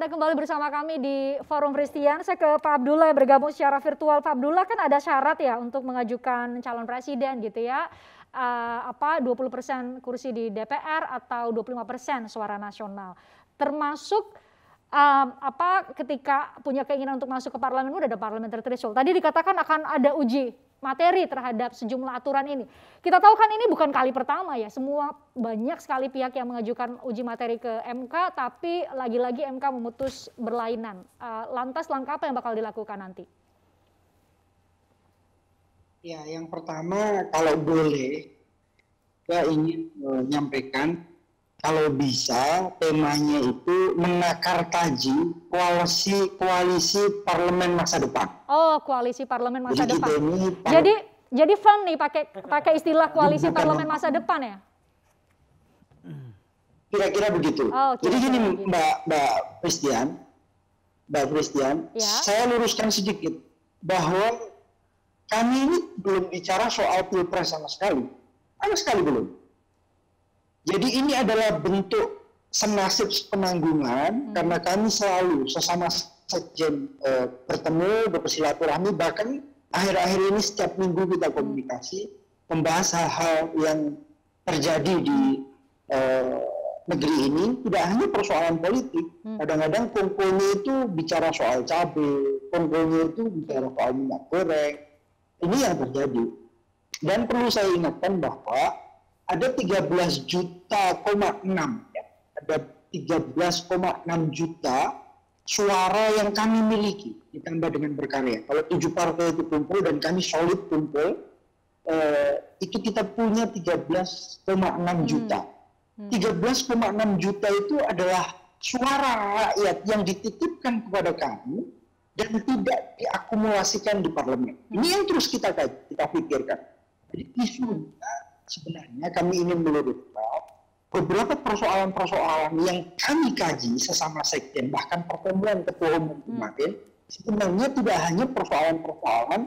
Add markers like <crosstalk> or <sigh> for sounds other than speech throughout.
Anda kembali bersama kami di Forum Christian. Saya ke Pak Abdullah yang bergabung secara virtual. Pak Abdullah kan ada syarat ya untuk mengajukan calon presiden gitu ya. Uh, apa 20% kursi di DPR atau 25% suara nasional. Termasuk um, apa ketika punya keinginan untuk masuk ke parlemen udah ada parlementer threshold. Tadi dikatakan akan ada uji materi terhadap sejumlah aturan ini. Kita tahu kan ini bukan kali pertama ya, semua banyak sekali pihak yang mengajukan uji materi ke MK, tapi lagi-lagi MK memutus berlainan. Eh, lantas langkah apa yang bakal dilakukan nanti? Ya, yang pertama kalau boleh, saya ingin menyampaikan kalau bisa temanya itu menakar kaji koalisi koalisi parlemen masa depan. Oh, koalisi parlemen masa jadi depan. Ini, par jadi jadi firm nih pakai pakai istilah koalisi parlemen masa depan ya? Kira-kira begitu. Oh, kira jadi gini Mbak Mbak Christian, Mbak Christian, ya. saya luruskan sedikit bahwa kami ini belum bicara soal pilpres sama sekali, sama sekali belum jadi ini adalah bentuk senasib penanggungan hmm. karena kami selalu sesama sekjen e, bertemu bersilaturahmi bahkan akhir-akhir ini setiap minggu kita hmm. komunikasi membahas hal-hal yang terjadi di e, negeri ini tidak hanya persoalan politik hmm. kadang-kadang hmm. itu bicara soal cabai kongkonya itu bicara soal minyak goreng ini yang terjadi dan perlu saya ingatkan bahwa ada 13 juta, 6 ya. Ada 13,6 juta suara yang kami miliki ditambah dengan berkarya. Kalau tujuh partai itu kumpul dan kami solid kumpul, eh, itu kita punya 13,6 hmm. juta. Hmm. Hmm. 13,6 juta itu adalah suara rakyat yang dititipkan kepada kami dan tidak diakumulasikan di parlemen. Hmm. Ini yang terus kita kaji, kita pikirkan. Jadi isu sebenarnya kami ingin meluruskan beberapa persoalan-persoalan yang kami kaji sesama sekjen bahkan pertemuan ketua umum hmm. kemarin sebenarnya tidak hanya persoalan-persoalan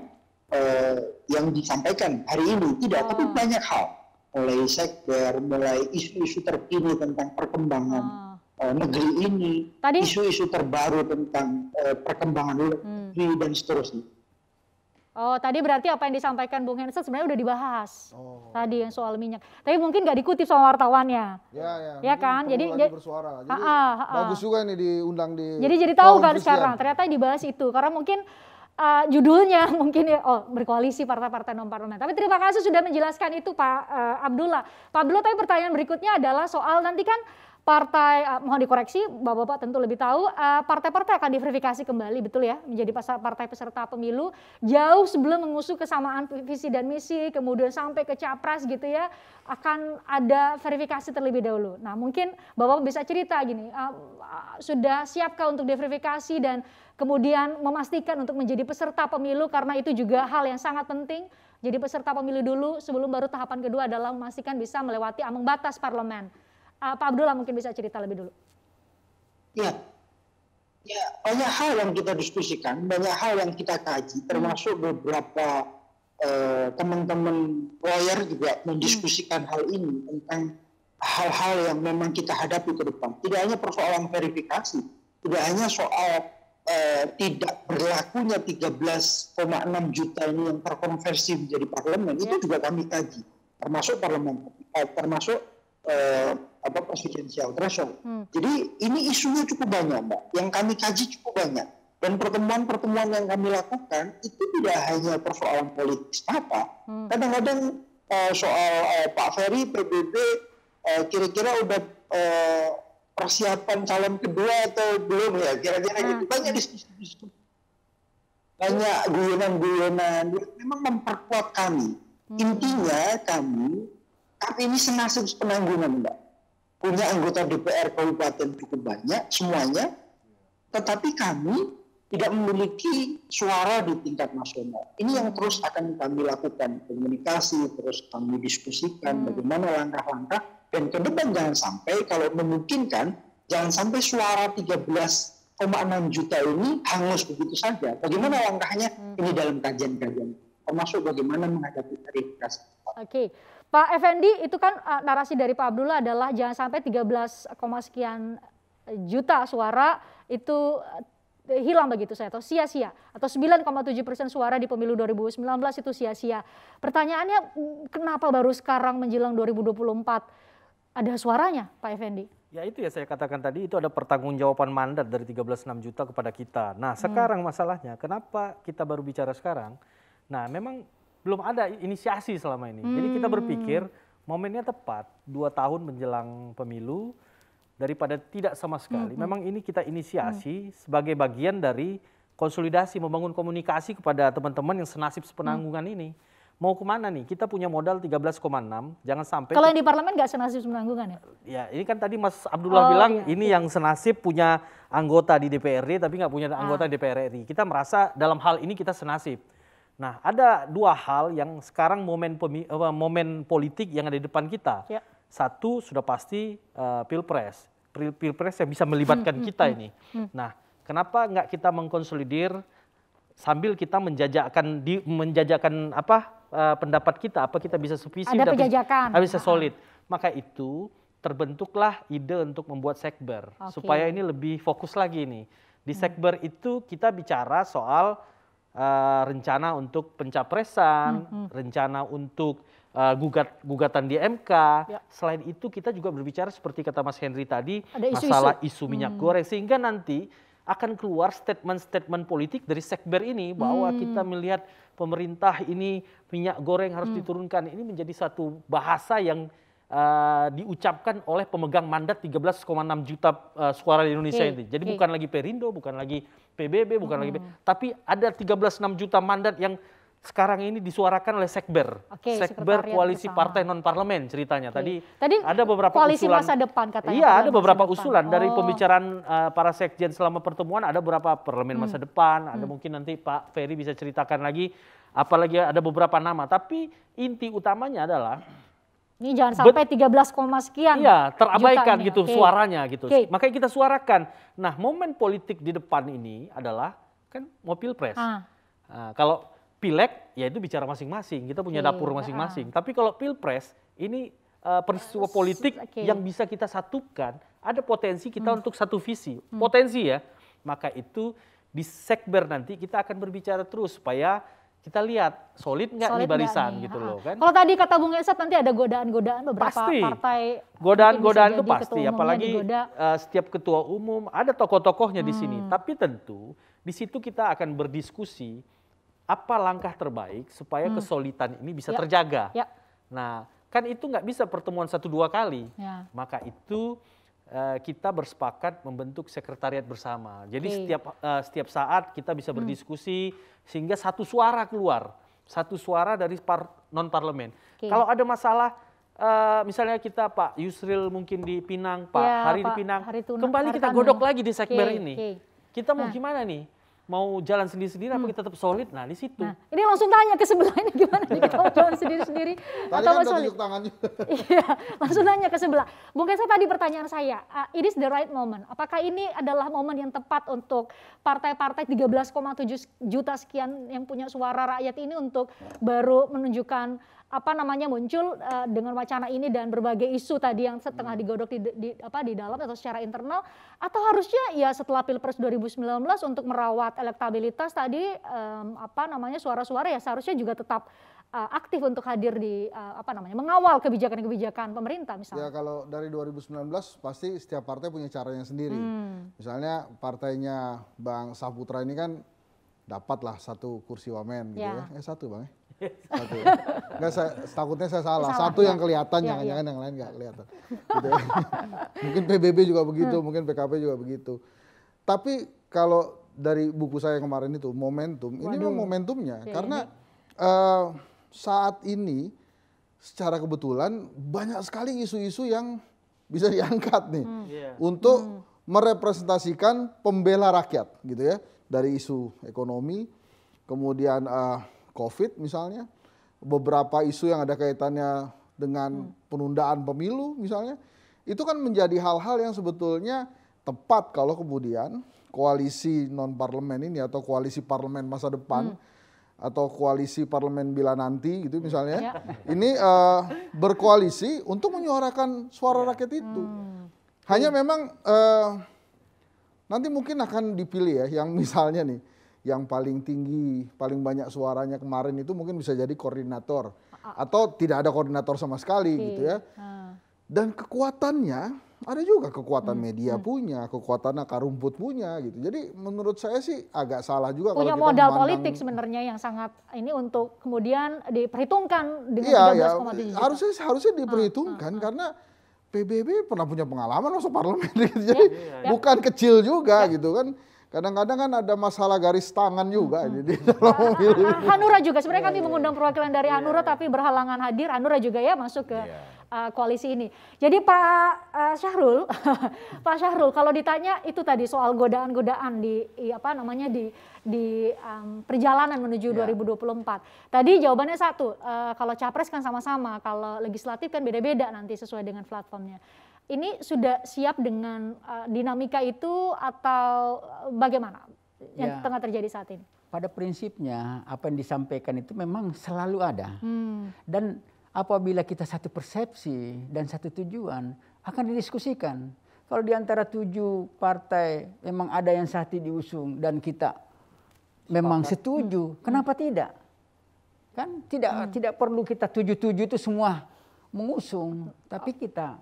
eh, yang disampaikan hari ini tidak, oh. tapi banyak hal mulai sekber mulai isu-isu terkini tentang perkembangan oh. negeri ini, isu-isu terbaru tentang eh, perkembangan negeri hmm. dan seterusnya Oh, tadi berarti apa yang disampaikan Bung Hensen sebenarnya udah dibahas oh. tadi yang soal minyak. Tapi mungkin nggak dikutip sama wartawannya. Ya, ya. Ya kan? Jadi, jadi bersuara. Jadi bagus juga ini diundang di. Jadi jadi tahu kan sekarang ternyata dibahas itu karena mungkin uh, judulnya <laughs> mungkin ya oh berkoalisi partai-partai non parlemen. Tapi terima kasih sudah menjelaskan itu Pak uh, Abdullah. Pak Abdullah tapi pertanyaan berikutnya adalah soal nanti kan partai uh, mohon dikoreksi Bapak-bapak tentu lebih tahu eh, partai-partai uh, akan diverifikasi kembali betul ya menjadi partai peserta pemilu jauh sebelum mengusung kesamaan visi dan misi kemudian sampai ke capres gitu ya akan ada verifikasi terlebih dahulu. Nah, mungkin Bapak bisa cerita gini uh, uh, sudah siapkah untuk diverifikasi dan kemudian memastikan untuk menjadi peserta pemilu karena itu juga hal yang sangat penting. Jadi peserta pemilu dulu sebelum baru tahapan kedua adalah memastikan bisa melewati ambang batas parlemen. Uh, Pak Abdullah mungkin bisa cerita lebih dulu. Ya, ya banyak hal yang kita diskusikan, banyak hal yang kita kaji, hmm. termasuk beberapa eh, teman-teman uh, lawyer juga hmm. mendiskusikan hmm. hal ini tentang hal-hal yang memang kita hadapi ke depan. Tidak hanya persoalan verifikasi, tidak hanya soal eh, tidak berlakunya 13,6 juta ini yang terkonversi menjadi parlemen, yeah. itu juga kami kaji, termasuk parlemen, eh, termasuk eh, apa presidensial threshold. Hmm. Jadi ini isunya cukup banyak, Mbak. Yang kami kaji cukup banyak. Dan pertemuan-pertemuan yang kami lakukan itu tidak hanya persoalan politik apa Hmm. Kadang-kadang uh, soal uh, Pak Ferry, PBB, uh, eh, kira-kira udah uh, persiapan calon kedua atau belum ya? Kira-kira hmm. gitu. Banyak diskusi-diskusi. Banyak guyonan-guyonan. Memang memperkuat kami. Hmm. Intinya kami, kami ini senasib penanggungan, Mbak punya anggota DPR kabupaten cukup banyak semuanya, tetapi kami tidak memiliki suara di tingkat nasional. Ini yang terus akan kami lakukan komunikasi, terus kami diskusikan hmm. bagaimana langkah-langkah dan ke depan jangan sampai kalau memungkinkan jangan sampai suara 13,6 juta ini hangus begitu saja. Bagaimana langkahnya hmm. ini dalam kajian-kajian termasuk bagaimana menghadapi verifikasi. Oke. Okay. Pak Effendi, itu kan eh, narasi dari Pak Abdullah adalah jangan sampai 13, sekian juta suara itu eh, hilang begitu saya atau sia-sia atau 9,7 persen suara di pemilu 2019 itu sia-sia. Pertanyaannya mm, kenapa baru sekarang menjelang 2024 ada suaranya Pak Effendi? Ya itu ya saya katakan tadi itu ada pertanggungjawaban mandat dari 13,6 juta kepada kita. Nah hmm. sekarang hmm. masalahnya kenapa kita baru bicara sekarang? Nah memang belum ada inisiasi selama ini. Hmm. Jadi kita hmm. berpikir momennya tepat dua tahun menjelang pemilu daripada tidak sama sekali. Hmm. Memang ini kita inisiasi hmm. sebagai bagian dari konsolidasi membangun komunikasi kepada teman-teman yang senasib sepenanggungan hmm. ini. Mau kemana nih? Kita punya modal 13,6, jangan sampai... Kalau yang di parlemen gak senasib semenanggungan ya? Ya, ini kan tadi Mas Abdullah oh, bilang iya. ini yang senasib punya anggota di DPRD tapi nggak punya anggota ah. DPR RI. Kita merasa dalam hal ini kita senasib Nah, ada dua hal yang sekarang momen pemi, uh, momen politik yang ada di depan kita. Ya. Satu sudah pasti uh, pilpres, pilpres yang bisa melibatkan hmm, hmm, kita hmm, ini. Hmm. Nah, kenapa nggak kita mengkonsolidir sambil kita menjajakan di, menjajakan apa uh, pendapat kita, apa kita bisa supisi ada penjajakan, bisa solid. Maka itu terbentuklah ide untuk membuat sekber okay. supaya ini lebih fokus lagi ini Di sekber hmm. itu kita bicara soal uh, rencana untuk pencapresan, mm hmm. rencana untuk uh, gugat gugatan di MK. Ya. Selain itu kita juga berbicara seperti kata Mas Henry tadi Ada isu -isu. masalah isu minyak hmm. goreng sehingga nanti akan keluar statement-statement politik dari sekber ini bahwa hmm. kita melihat pemerintah ini minyak goreng harus hmm. diturunkan ini menjadi satu bahasa yang uh, diucapkan oleh pemegang mandat 13,6 juta uh, suara di Indonesia okay. ini. Jadi okay. bukan lagi Perindo, bukan lagi PBB, bukan hmm. lagi tapi ada 13,6 juta mandat yang sekarang ini disuarakan oleh sekber, okay, sekber koalisi bersama. partai non parlemen ceritanya. Okay. Tadi, Tadi ada beberapa koalisi usulan, masa depan katanya. Iya, ada beberapa usulan depan. dari oh. pembicaraan uh, para sekjen selama pertemuan ada beberapa parlemen hmm. masa depan, ada hmm. mungkin nanti Pak Ferry bisa ceritakan lagi apalagi ada beberapa nama, tapi inti utamanya adalah ini jangan sampai 13, sekian. Iya, terabaikan gitu ya. okay. suaranya gitu. Okay. Makanya kita suarakan. Nah, momen politik di depan ini adalah kan mau pilpres. Ah. Nah, kalau pileg ya itu bicara masing-masing. Kita punya okay. dapur ah. masing-masing. Ah. Tapi kalau pilpres ini uh, peristiwa politik okay. yang bisa kita satukan. Ada potensi kita hmm. untuk satu visi. Hmm. Potensi ya. Maka itu di sekber nanti kita akan berbicara terus supaya kita lihat solid nggak di barisan nih. gitu loh kan. Kalau tadi kata Bung Esat nanti ada godaan-godaan beberapa pasti. partai. Godaan-godaan itu pasti, apalagi digoda. Eh, setiap ketua umum ada tokoh-tokohnya hmm. di sini. Hmm. Tapi tentu di situ kita akan berdiskusi apa langkah terbaik supaya hmm. kesolidan ini bisa ya. terjaga. Ya. Nah kan itu nggak bisa pertemuan satu dua kali. Ya. Maka itu Eh, kita bersepakat membentuk sekretariat bersama. Jadi okay. setiap uh, setiap saat kita bisa hmm. berdiskusi hmm. sehingga satu suara keluar, satu suara dari par, non parlemen. Okay. Kalau ada masalah uh, misalnya kita Pak Yusril mungkin di Pinang, Pak ya, Hari Pak, di Pinang, hari kembali kita godok lagi di sekber okay. ini. Okay. Kita mau nah. gimana nih? mau jalan sendiri-sendiri hmm. apa kita tetap solid? Nah di situ. Nah, ini langsung tanya ke sebelah ini gimana nih kalau jalan sendiri-sendiri atau kan solid? Tangannya. <laughs> iya, langsung tanya ke sebelah. Mungkin saya tadi pertanyaan saya, uh, it is the right moment. Apakah ini adalah momen yang tepat untuk partai-partai 13,7 juta sekian yang punya suara rakyat ini untuk baru menunjukkan apa namanya muncul uh, dengan wacana ini dan berbagai isu tadi yang setengah hmm. digodok di, di apa di dalam atau secara internal atau harusnya ya setelah Pilpres 2019 untuk merawat tingkat elektabilitas tadi um, apa namanya suara-suara ya seharusnya juga tetap uh, aktif untuk hadir di uh, apa namanya mengawal kebijakan-kebijakan pemerintah misalnya. Ya kalau dari 2019 pasti setiap partai punya caranya sendiri. Hmm. Misalnya partainya Bang Saputra ini kan dapatlah satu kursi wamen gitu ya. ya. Eh satu Bang. Ya? <laughs> Satu. Enggak saya takutnya saya salah. salah satu ya. yang kelihatan ya, jangan-jangan ya. yang lain nggak kelihatan. Gitu ya. <laughs> mungkin PBB juga begitu, hmm. mungkin PKP juga begitu. Tapi kalau dari buku saya kemarin itu momentum. Waduh. Ini memang momentumnya okay. karena Uh, saat ini secara kebetulan banyak sekali isu-isu yang bisa <laughs> diangkat nih hmm. Iya. untuk hmm. merepresentasikan pembela rakyat gitu ya dari isu ekonomi, kemudian uh, COVID misalnya, beberapa isu yang ada kaitannya dengan hmm. penundaan pemilu misalnya, itu kan menjadi hal-hal yang sebetulnya tepat kalau kemudian koalisi non parlemen ini atau koalisi parlemen masa depan hmm. atau koalisi parlemen bila nanti gitu misalnya ya. ini uh, berkoalisi untuk menyuarakan suara ya. rakyat itu hmm. hanya hmm. memang uh, nanti mungkin akan dipilih ya yang <laughs> misalnya nih yang paling tinggi paling banyak suaranya kemarin itu mungkin bisa jadi koordinator atau tidak ada koordinator sama sekali okay. gitu ya ah. dan kekuatannya ada juga kekuatan hmm. media hmm. punya, kekuatan akar rumput punya gitu. Jadi menurut saya sih agak salah juga punya kalau modal memandang... politik sebenarnya yang sangat ini untuk kemudian diperhitungkan dengan iya, 13,7 iya. Harusnya harusnya ah, diperhitungkan hmm. karena PBB pernah punya pengalaman masuk parlemen gitu. <laughs> Jadi ya, ya. bukan kecil juga ya. gitu kan. Kadang-kadang kan ada masalah garis tangan hmm, juga hmm. jadi dalam Hanura juga sebenarnya kami iya, iya, mengundang iya. perwakilan dari Hanura tapi berhalangan hadir. Hanura juga ya masuk ke uh, koalisi ini. Jadi Pak uh, Syahrul, <laughs> Pak Syahrul kalau ditanya itu tadi soal godaan-godaan di, di apa namanya di di um, perjalanan menuju ya. 2024. Tadi jawabannya satu, uh, kalau capres kan sama-sama, kalau legislatif kan beda-beda nanti sesuai dengan platformnya. Ini sudah siap dengan uh, dinamika itu atau bagaimana yang ya. tengah terjadi saat ini? Pada prinsipnya apa yang disampaikan itu memang selalu ada. Hmm. Dan apabila kita satu persepsi dan satu tujuan akan didiskusikan. Kalau di antara tujuh partai memang ada yang satu diusung dan kita memang Sepakat. setuju, hmm. kenapa hmm. tidak? Kan tidak hmm. tidak perlu kita tujuh-tujuh itu semua mengusung, tapi kita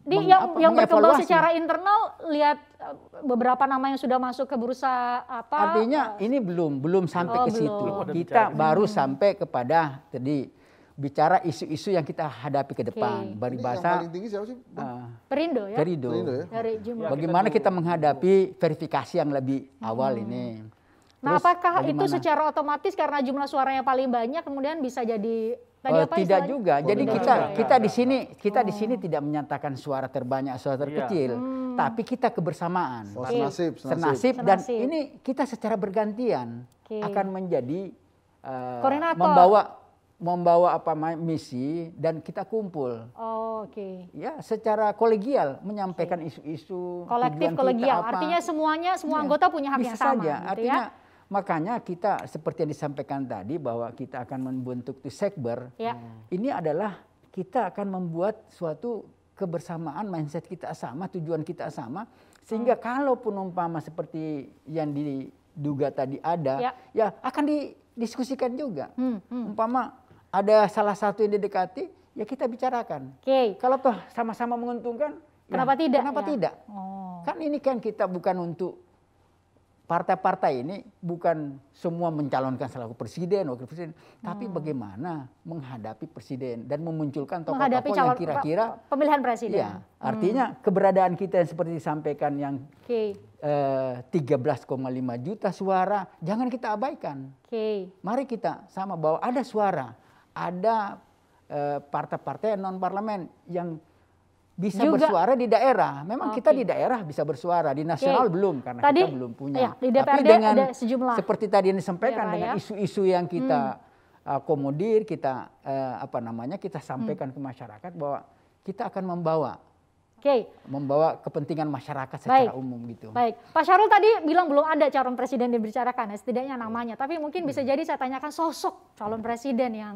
di meng, yang apa, yang berkembang secara internal lihat eh, beberapa nama yang sudah masuk ke bursa apa? Artinya uh, ini belum belum sampai oh, ke belum. situ. Kita baru hmm. sampai kepada tadi bicara isu-isu yang kita hadapi ke depan. Okay. Baribasa tinggi siapa sih? Uh, perindo ya. Perindo. perindo ya? Dari Jumat. Ya, bagaimana kita menghadapi verifikasi yang lebih awal hmm. ini? Nah, apakah bagaimana? itu secara otomatis karena jumlah suaranya paling banyak kemudian bisa jadi Tadi oh, apa tidak istilahnya? juga. Oh, jadi kita kita di sini kita di oh. sini tidak menyatakan suara terbanyak suara iya. terkecil, hmm. tapi kita kebersamaan. Oh, senasib, senasib. senasib dan ini kita secara bergantian okay. akan menjadi uh, membawa membawa apa misi dan kita kumpul. Oh, oke. Okay. Ya, secara kolegial menyampaikan isu-isu okay. kolektif kolegial. apa. Artinya semuanya semua ya, anggota punya hak bisa yang sama. Gitu ya. Artinya ya? makanya kita seperti yang disampaikan tadi bahwa kita akan membentuk tuh sekber. Ya. Ini adalah kita akan membuat suatu kebersamaan mindset kita sama, tujuan kita sama sehingga hmm. kalaupun umpama seperti yang diduga tadi ada, ya, ya akan didiskusikan juga. Hmm, hmm. Umpama ada salah satu yang didekati, ya kita bicarakan. Oke. Okay. Kalau toh sama-sama menguntungkan, ya, kenapa ya, tidak? Kenapa ya? tidak? Oh. Kan ini kan kita bukan untuk partai-partai ini bukan semua mencalonkan selaku presiden, wakil presiden, hmm. tapi bagaimana menghadapi presiden dan memunculkan tokoh-tokoh yang kira-kira pemilihan presiden. Ya, artinya hmm. keberadaan kita yang seperti disampaikan yang okay. eh, 13,5 juta suara, jangan kita abaikan. Okay. Mari kita sama bahwa ada suara ada eh, partai-partai non parlemen yang bisa Juga. bersuara di daerah. Memang okay. kita di daerah bisa bersuara, di nasional okay. belum karena tadi, kita belum punya. Ya, di DPRD Tapi dengan ada sejumlah. seperti tadi yang disampaikan iya, dengan ya. isu-isu yang kita hmm. Eh, komodir, kita uh, apa namanya kita sampaikan hmm. ke masyarakat bahwa kita akan membawa okay. membawa kepentingan masyarakat secara Baik. umum gitu. Baik, Pak Syarul tadi bilang belum ada calon presiden dibicarakan, ya, setidaknya namanya. Iya. Tapi mungkin hmm. bisa jadi saya tanyakan sosok calon presiden yang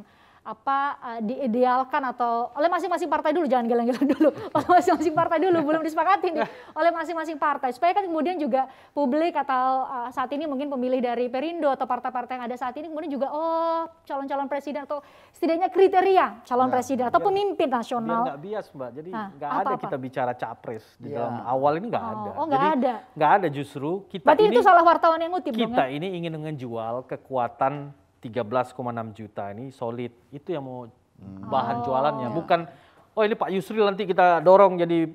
apa uh, diidealkan atau oleh masing-masing partai dulu jangan geleng-geleng <laughs> dulu oleh masing-masing partai dulu belum disepakati nih <laughs> oleh masing-masing partai supaya kan kemudian juga publik atau uh, saat ini mungkin pemilih dari Perindo atau partai-partai yang ada saat ini kemudian juga oh calon-calon presiden atau setidaknya kriteria calon nah, presiden atau biar, pemimpin nasional nggak bias mbak jadi nah, nggak nah, ada kita bicara capres di iya. dalam awal ini nggak oh, ada oh nggak ada nggak ada justru kita berarti ini, itu salah wartawan yang ngutip kita dong, ya? ini ingin menjual kekuatan 13,6 juta ini solid. Itu yang mau hmm. bahan oh. jualannya, iya. bukan oh ini Pak Yusril nanti kita dorong jadi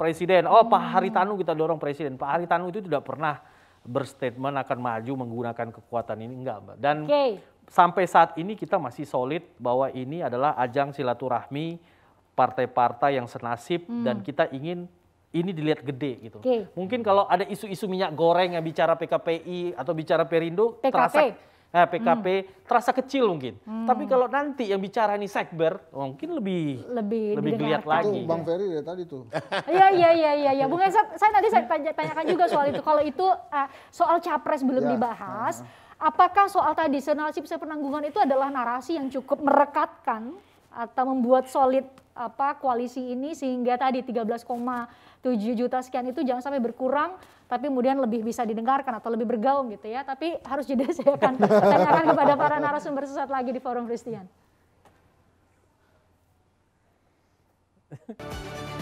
presiden. Oh, Pak Haritanu kita dorong presiden. Pak Haritanu itu tidak pernah berstatement akan maju menggunakan kekuatan ini enggak, Mbak. Dan okay. sampai saat ini kita masih solid bahwa ini adalah ajang silaturahmi partai-partai yang senasib hmm. dan kita ingin ini dilihat gede gitu. Okay. Mungkin kalau ada isu-isu minyak goreng yang bicara PKPI atau bicara Perindo, PKP. terasa eh, PKP hmm. terasa kecil mungkin. Hmm. Tapi kalau nanti yang bicara ini sekber, oh, mungkin lebih lebih, lebih geliat lagi. Itu Bang Ferry ya tadi tuh. <laughs> Iya iya iya iya ya. Bung Esat, saya tadi saya tanya, tanyakan juga soal itu. Kalau itu uh, soal capres belum ya. dibahas, nah. apakah soal tadi senasib sepenanggungan itu adalah narasi yang cukup merekatkan atau membuat solid apa koalisi ini sehingga tadi 13, 7 juta sekian itu jangan sampai berkurang tapi kemudian lebih bisa didengarkan atau lebih bergaung gitu ya. Tapi harus jeda <laughs> saya akan tanyakan kepada para narasumber sesaat lagi di Forum you.